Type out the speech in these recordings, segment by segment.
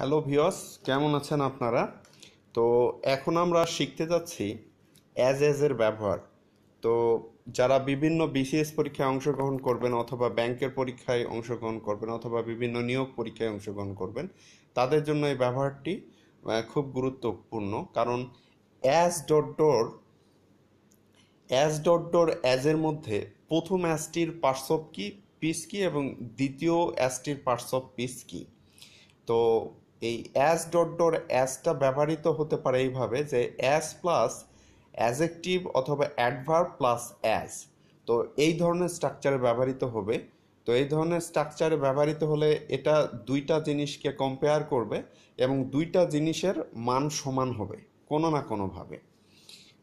Hello ভিওস কেমন আছেন আপনারা তো এখন আমরা শিখতে যাচ্ছি অ্যাজ এর ব্যবহার তো যারা বিভিন্ন বিসিএস পরীক্ষায় অংশগ্রহণ করবেন অথবা ব্যাংকের পরীক্ষায় অংশগ্রহণ করবেন অথবা বিভিন্ন নিয়োগ পরীক্ষায় অংশগ্রহণ করবেন তাদের জন্য এই ব্যবহারটি খুব গুরুত্বপূর্ণ কারণ as dot door as dot door অ্যাজের মধ্যে প্রথম অ্যাজটির পার্সব কি পিস কি এবং দ্বিতীয় অ্যাজটির পার্সব পিস কি তো এই অ্যাস ডট ডট অ্যাসটা ব্যবহৃত হতে পারে এইভাবে যে অ্যাস প্লাস অ্যাজেকটিভ অথবা অ্যাডভার্ব প্লাস অ্যাস তো এই ধরনের স্ট্রাকচারে ব্যবহৃত হবে তো এই ধরনের স্ট্রাকচারে ব্যবহৃত হলে এটা দুইটা জিনিসকে কম্পেয়ার করবে এবং দুইটা জিনিসের মান সমান হবে কোনো না কোনোভাবে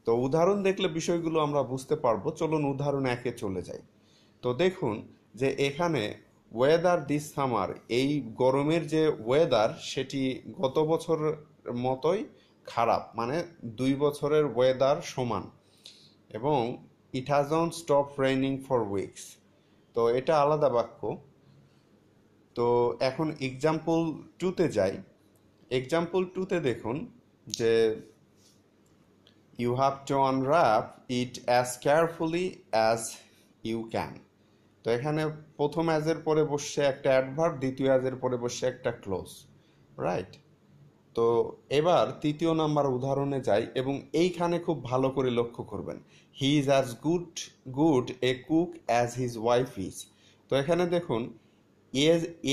তো উদাহরণ দেখলে বিষয়গুলো আমরা বুঝতে পারবো চলুন উদাহরণ একে চলে যাই তো দেখুন যে এখানে ওয়েদার দিস সামার এই গরমের যে ওয়েদার সেটি গত বছর মতোই খারাপ মানে দুই বছরের ওয়েদার সমান এবং it has on stop raining for weeks তো এটা আলাদা বাক্য তো এখন এক্সাম্পল টুতে যাই এক্সাম্পল টুতে দেখুন যে you have to unwrap it as carefully as you can তো এখানে প্রথম অ্যাজের পরে বসছে একটা অ্যাডভার্ব দ্বিতীয় অ্যাজের পরে বসছে একটা ক্লোজ রাইট তো এবার তৃতীয় নাম্বার উদাহরণে যাই এবং এইখানে খুব ভালো করে লক্ষ্য করবেন he is as good good a cook as his wife is তো এখানে দেখুন এ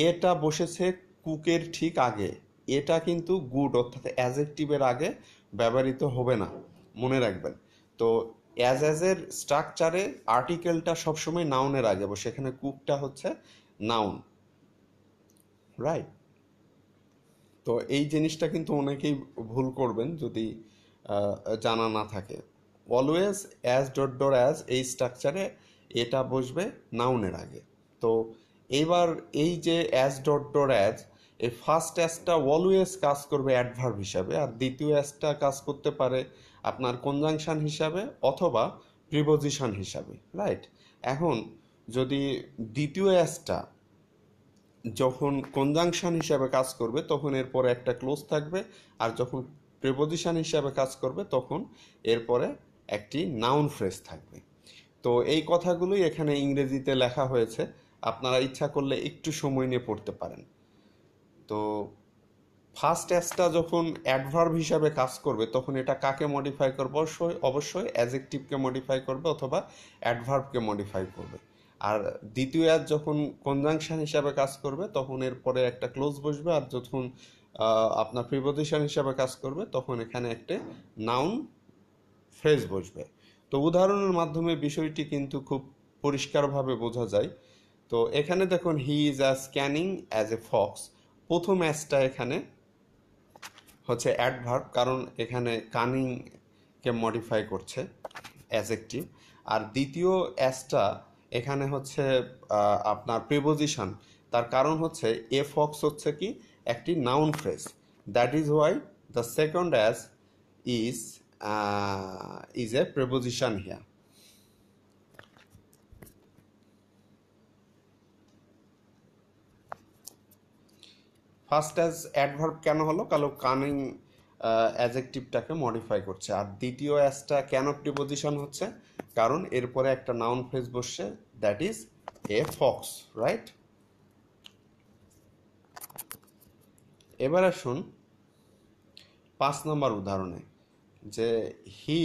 এটা বসেছে কুকের ঠিক আগে এটা কিন্তু গুড অর্থাৎ অ্যাজেক্টিভের আগে ব্যবহৃত হবে না মনে রাখবেন তো অ্যাজ অ্যাজের স্ট্রাকচারে আর্টিকেলটা সবসময় নাউনের আগে বসে এখানে কুকটা হচ্ছে নাউন রাইট তো এই জিনিসটা কিন্তু অনেকেই ভুল করবেন যদি জানা না থাকে always as dot dot as এই স্ট্রাকচারে এটা বসবে নাউনের আগে তো এইবার এই যে অ্যাজ ডট ডট অ্যাজ এই ফার্স্ট অ্যাসটা অলওয়েজ কাজ করবে অ্যাডভার্ব হিসাবে আর দ্বিতীয় অ্যাসটা কাজ করতে পারে আপনার কনজাংশান হিসাবে অথবা প্রিপোজিশন হিসাবে রাইট এখন যদি দ্বিতীয় অ্যাসটা যখন কনজাংশন হিসাবে কাজ করবে তখন এরপরে একটা ক্লোজ থাকবে আর যখন প্রিপোজিশন হিসাবে কাজ করবে তখন এরপরে একটি নাউন ফ্রেস থাকবে তো এই কথাগুলোই এখানে ইংরেজিতে লেখা হয়েছে আপনারা ইচ্ছা করলে একটু সময় নিয়ে পড়তে পারেন তো ফার্স্ট অ্যাজটা যখন অ্যাডভার্ব হিসাবে কাজ করবে তখন এটা কাকে মডিফাই করবে অবশ্যই অবশ্যই অ্যাজেকটিভকে মডিফাই করবে অথবা অ্যাডভার্বকে মডিফাই করবে আর দ্বিতীয় অ্যাজ যখন কনজাংশন হিসাবে কাজ করবে তখন এরপরে একটা ক্লোজ বসবে আর যখন আপনার প্রিপোজিশন হিসাবে কাজ করবে তখন এখানে একটা নাউন ফ্রেজ বসবে তো উদাহরণের মাধ্যমে বিষয়টি কিন্তু খুব পরিষ্কারভাবে বোঝা যায় তো এখানে দেখুন he is a scanning as a fox প্রথম অ্যাসটা এখানে হচ্ছে অ্যাডভার্ব কারণ এখানে কানিংকে মডিফাই করছে অ্যাজেক্টিভ আর দ্বিতীয় অ্যাসটা এখানে হচ্ছে আপনার প্রিপোজিশন তার কারণ হচ্ছে এ ফক্স হচ্ছে কি একটি noun phrase that is why the second as is is a preposition here first as adverb কেন হলো কালো কানিং অ্যাজেকটিভটাকে মডিফাই করছে আর দ্বিতীয় অ্যাজটা ক্যান অফ ডিপোজিশন হচ্ছে কারণ এরপরে একটা নাউন ফ্রেজ বসছে that is a fox right এবার আসুন পাঁচ নম্বর উদাহরণে যে he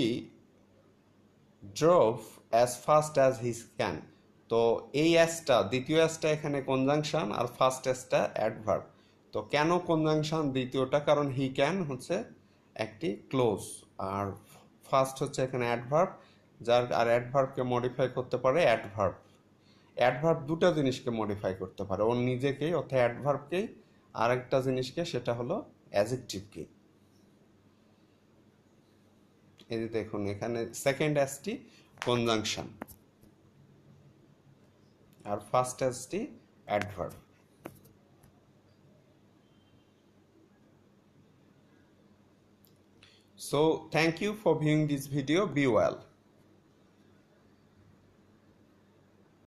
drove as fast as his can তো এই অ্যাজটা দ্বিতীয় অ্যাসটা এখানে কনজাংশন আর ফার্স্ট অ্যাসটা অ্যাডভার্ব তো কেন কনজাংশন দ্বিতীয়টা কারণ হি ক্যান হচ্ছে একটি ক্লোজ আর ফার্স্ট হচ্ছে এখানে অ্যাডভার্ব যার আর অ্যাডভার্বকে মডিফাই করতে পারে অ্যাডভার্ব অ্যাডভার্ব দুটো জিনিসকে মডিফাই করতে পারে ওর নিজেকেই অর্থাৎ অ্যাডভার্বকেই আরেকটা জিনিসকে সেটা হলো অ্যাজেকটিভকে এই যে দেখুন এখানে সেকেন্ড অ্যাসটি কনজাংশন আর ফার্স্ট অ্যাসটি adverb So thank you for viewing this video. Be well.